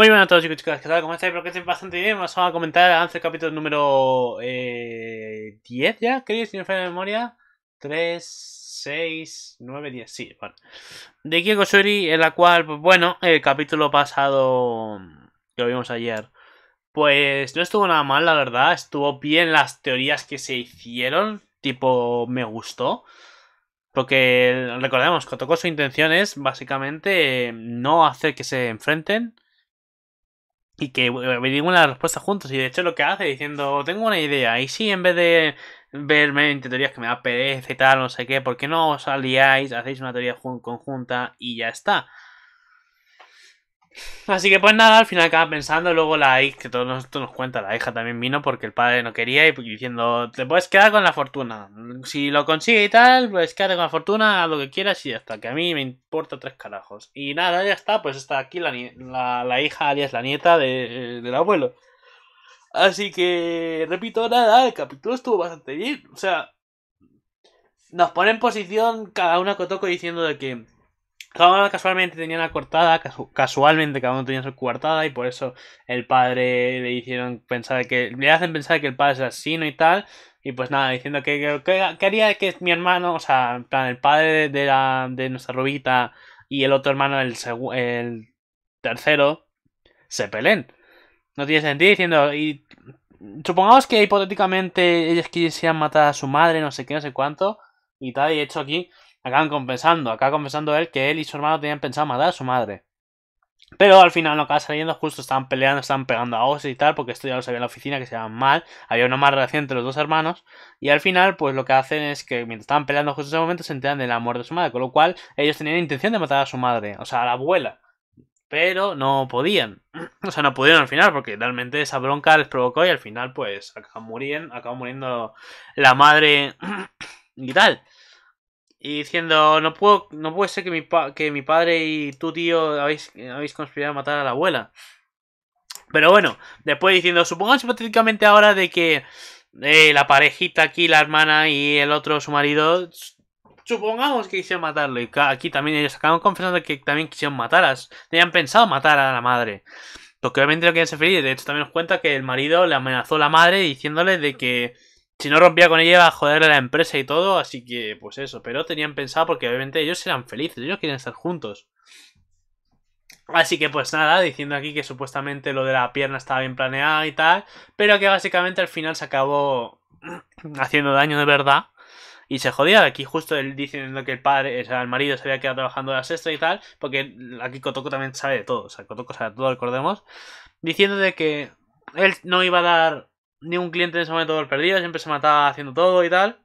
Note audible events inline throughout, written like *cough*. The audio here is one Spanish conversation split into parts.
Muy buenas a todos chicos y chicas, ¿qué tal? ¿Cómo estáis? Espero que bastante bien. Vamos a comentar avance el capítulo número 10 eh, ya, creo, si no me falla memoria. 3, 6, 9, 10, sí, bueno. De Kieko Shuri, en la cual, pues bueno, el capítulo pasado que vimos ayer, pues no estuvo nada mal, la verdad. Estuvo bien las teorías que se hicieron, tipo, me gustó. Porque recordemos, Kotoko su intención es básicamente no hacer que se enfrenten y que averigüen eh, la respuesta juntos. Y de hecho lo que hace diciendo, tengo una idea, y si en vez de verme en teorías que me da pereza y tal, no sé qué, ¿por qué no os aliáis, hacéis una teoría conjunta y ya está? Así que pues nada, al final acaba pensando, luego la hija, que todos esto nos cuenta, la hija también vino porque el padre no quería y diciendo, te puedes quedar con la fortuna. Si lo consigue y tal, pues quédate con la fortuna, haz lo que quieras y ya está, que a mí me importa tres carajos. Y nada, ya está, pues está aquí la, la, hija, alias la nieta de, eh, del abuelo. Así que, repito, nada, el capítulo estuvo bastante bien. O sea, nos pone en posición cada una toco diciendo de que cada uno casualmente tenía una cortada, casualmente cada uno tenía su cuartada y por eso el padre le hicieron pensar que, le hacen pensar que el padre es asesino y tal, y pues nada, diciendo que, quería que haría que mi hermano, o sea, en plan, el padre de, la, de nuestra rubita y el otro hermano, el, el tercero, se peleen. No tiene sentido diciendo, y supongamos que hipotéticamente ellos quisieran matar a su madre, no sé qué, no sé cuánto, y tal, y hecho aquí acaban compensando acaba compensando él que él y su hermano tenían pensado matar a su madre. Pero al final no acaba saliendo, justo estaban peleando, estaban pegando a Oz y tal, porque esto ya lo sabía en la oficina, que se iban mal, había una mala relación entre los dos hermanos, y al final pues lo que hacen es que mientras estaban peleando justo en ese momento se enteran de la muerte de su madre, con lo cual ellos tenían intención de matar a su madre, o sea, a la abuela, pero no podían, *clears throat* o sea, no pudieron al final, porque realmente esa bronca les provocó y al final pues acaban muriendo, acaban muriendo la madre *clears throat* y tal. Y diciendo, no puedo, no puede ser que mi, que mi padre y tu tío habéis, habéis conspirado a matar a la abuela. Pero bueno, después diciendo, supongamos hipotéticamente ahora de que eh, la parejita aquí, la hermana y el otro, su marido, supongamos que quisieron matarlo. Y aquí también ellos acaban confesando que también quisieron matarlas. Tenían pensado matar a la madre. Porque obviamente lo quieren ser feliz. De hecho, también nos cuenta que el marido le amenazó a la madre diciéndole de que si no rompía con ella iba a joderle a la empresa y todo, así que pues eso, pero tenían pensado porque obviamente ellos eran felices, ellos quieren estar juntos. Así que pues nada, diciendo aquí que supuestamente lo de la pierna estaba bien planeado y tal, pero que básicamente al final se acabó *clears throat* haciendo daño de verdad y se jodía. Aquí justo él diciendo que el padre, o sea, el marido se había quedado trabajando la sexta y tal, porque aquí Kotoko también sabe de todo, o sea, Kotoko sabe de todo, recordemos, diciendo de que él no iba a dar ni un cliente en ese momento perdido, siempre se mataba haciendo todo y tal,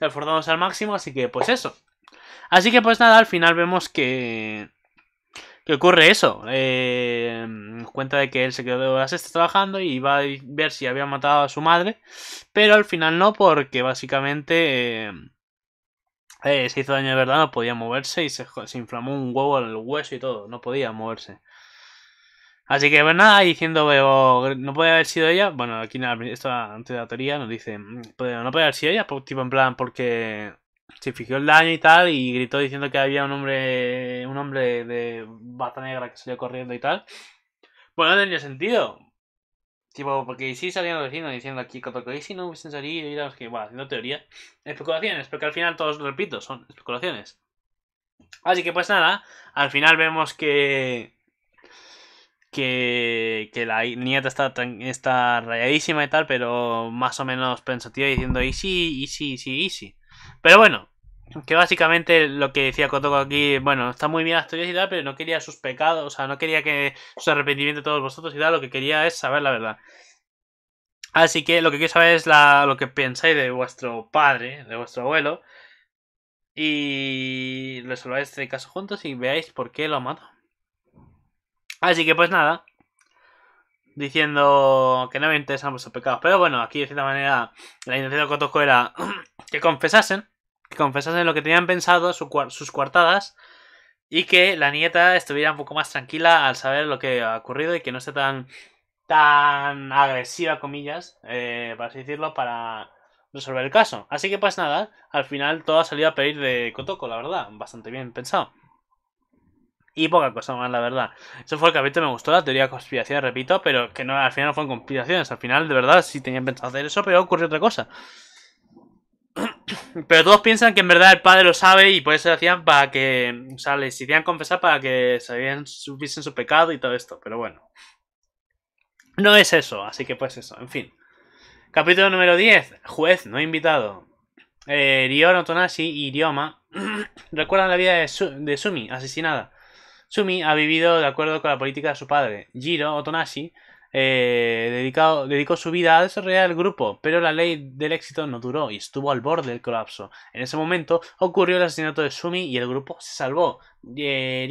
esforzándose al máximo, así que pues eso. Así que pues nada, al final vemos que... que ocurre eso. Eh, cuenta de que él se quedó de las está trabajando y va a ver si había matado a su madre, pero al final no, porque básicamente... Eh, eh se hizo daño de verdad, no podía moverse y se, inflamó un huevo en el hueso y todo, no podía moverse. Así que, pues nada, diciendo, veo, oh, no puede haber sido ella. Bueno, aquí esta antes de la teoría nos dice, mm, pues, no puede haber sido ella, pues, tipo en plan, porque se fijó el daño y tal, y gritó diciendo que había un hombre, un hombre de bata negra que salió corriendo y tal. Bueno, pues, no tenía sentido. Tipo, porque si sí salían los vecinos diciendo aquí que si no hubiesen salido y que, bueno, haciendo teoría. Especulaciones, porque al final todos, repito, son especulaciones. Así que pues nada, al final vemos que que, la nieta está, está rayadísima y tal, pero más o menos pensativa diciendo Y sí, easy, sí, y sí Pero bueno, que básicamente lo que decía Kotoko aquí, bueno, está muy bien la historia y tal, pero no quería sus pecados, o sea, no quería que su arrepentimiento todos vosotros y tal, lo que quería es saber la verdad. Así que lo que quiero saber es lo que pensáis de vuestro padre, de vuestro abuelo, y resolváis este caso juntos y veáis por qué lo mato Así que pues nada. Diciendo que no me interesan vuestros pecados. Pero bueno, aquí de cierta manera la intención de Kotoko era *clears throat* que confesasen. Que confesasen lo que tenían pensado, sus coartadas. Y que la nieta estuviera un poco más tranquila al saber lo que ha ocurrido y que no esté tan, tan agresiva, comillas, eh, para así decirlo, para resolver el caso. Así que pues nada, al final todo ha salido a pedir de Kotoko, la verdad. Bastante bien pensado y poca cosa más, la verdad. Eso fue el capítulo me gustó, la teoría de conspiración, repito, pero que no, al final no fueron conspiraciones. Al final, de verdad, sí tenían pensado hacer eso, pero ocurrió otra cosa. *coughs* Pero todos piensan que en verdad el padre lo sabe y por eso lo hacían para que. O sea, les hicieran confesar para que sabían, supiesen su pecado y todo esto, pero bueno. No es eso, así que pues eso, en fin. Capítulo número 10. Juez, no invitado. Eh, Ryo Tonashi y *coughs* recuerdan la vida de Sumi, asesinada. Sumi ha vivido de acuerdo con la política de su padre. Jiro Otonashi eh, dedicado, dedicó su vida a desarrollar el grupo, pero la ley del éxito no duró y estuvo al borde del colapso. En ese momento ocurrió el asesinato de Sumi y el grupo se salvó. Eh,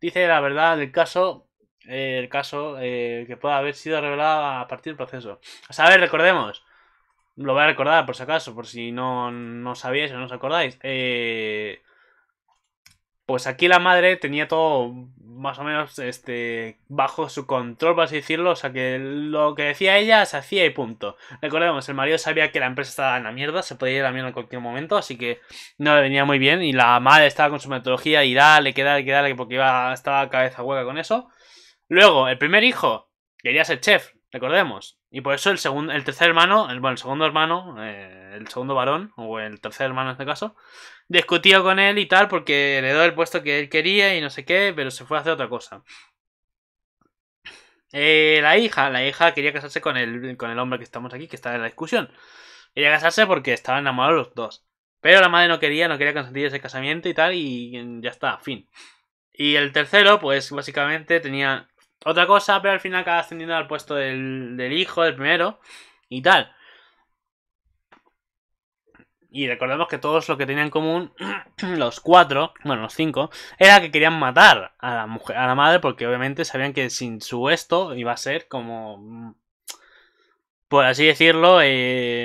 dice la verdad del caso, eh, el caso eh, que pueda haber sido revelado a partir del proceso. Pues, a ver, recordemos. Lo voy a recordar por si acaso, por si no, no sabíais o no os acordáis. Eh, pues aquí la madre tenía todo más o menos este, bajo su control, por así decirlo. O sea que lo que decía ella se hacía y punto. Recordemos, el marido sabía que la empresa estaba en la mierda, se podía ir a la mierda en cualquier momento, así que no le venía muy bien. Y la madre estaba con su metodología y dale, que dale, que dale, porque iba, estaba cabeza hueca con eso. Luego, el primer hijo quería ser chef, recordemos. Y por eso el segundo, el tercer hermano, el, bueno, el segundo hermano, eh, el segundo varón, o el tercer hermano en este caso, discutió con él y tal, porque le dio el puesto que él quería y no sé qué, pero se fue a hacer otra cosa. Eh, la hija, la hija quería casarse con el, con el hombre que estamos aquí, que está en la discusión. Quería casarse porque estaban enamorados los dos. Pero la madre no quería, no quería consentir ese casamiento y tal, y ya está, fin. Y el tercero, pues básicamente tenía otra cosa, pero al final acaba ascendiendo al puesto del, hijo, del primero y tal. Y recordemos que todos lo que tenían en común, *clears throat* los cuatro, bueno, los cinco, era que querían matar a la mujer, a la madre, porque obviamente sabían que sin su esto iba a ser como. Por así decirlo, se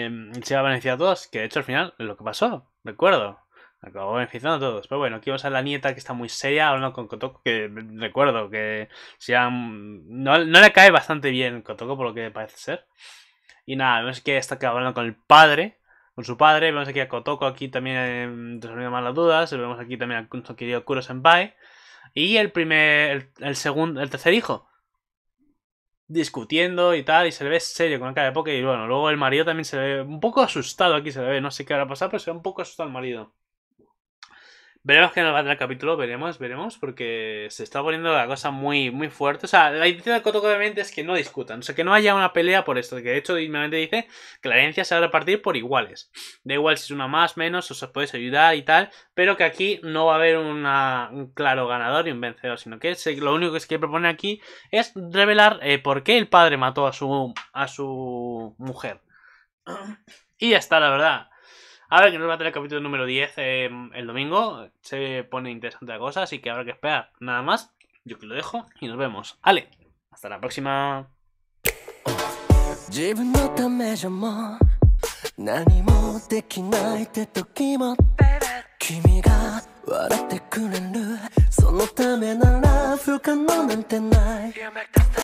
eh, iba a beneficiar a todos, que de hecho al final es lo que pasó, recuerdo. Acabó a todos. Pero bueno, aquí vamos a la nieta que está muy seria hablando con Kotoko, que recuerdo que no, le cae bastante bien Kotoko por lo que parece ser. Y nada, vemos que está hablando con el padre, con su padre. Vemos aquí a Kotoko aquí también em, resolviendo más las dudas. Vemos aquí también a nuestro querido Kuro Y el primer, el, segundo, el tercer hijo. Discutiendo y tal, y se le ve serio con la cara de Poké Y bueno, luego el marido también se le ve un poco asustado aquí, se le ve. No sé qué va a pasar pero se ve un poco asustado el marido. Veremos qué nos va a dar el capítulo, veremos, veremos, porque se está poniendo la cosa muy, muy fuerte. O sea, la intención de Kotoko obviamente es que no discutan, o sea, que no haya una pelea por esto, que de hecho dignamente dice que la herencia se va a repartir por iguales. Da igual si es una más, menos, o se podéis ayudar y tal, pero que aquí no va a haber un claro ganador y un vencedor, sino que lo único que se quiere proponer aquí es revelar eh, por qué el padre mató a su, a su mujer. Y ya está, la verdad. A ver, que nos va a tener el capítulo número 10 em, el domingo. Se pone interesante la cosa, así que habrá que esperar. Nada más, yo que lo dejo y nos vemos. Ale, hasta la próxima.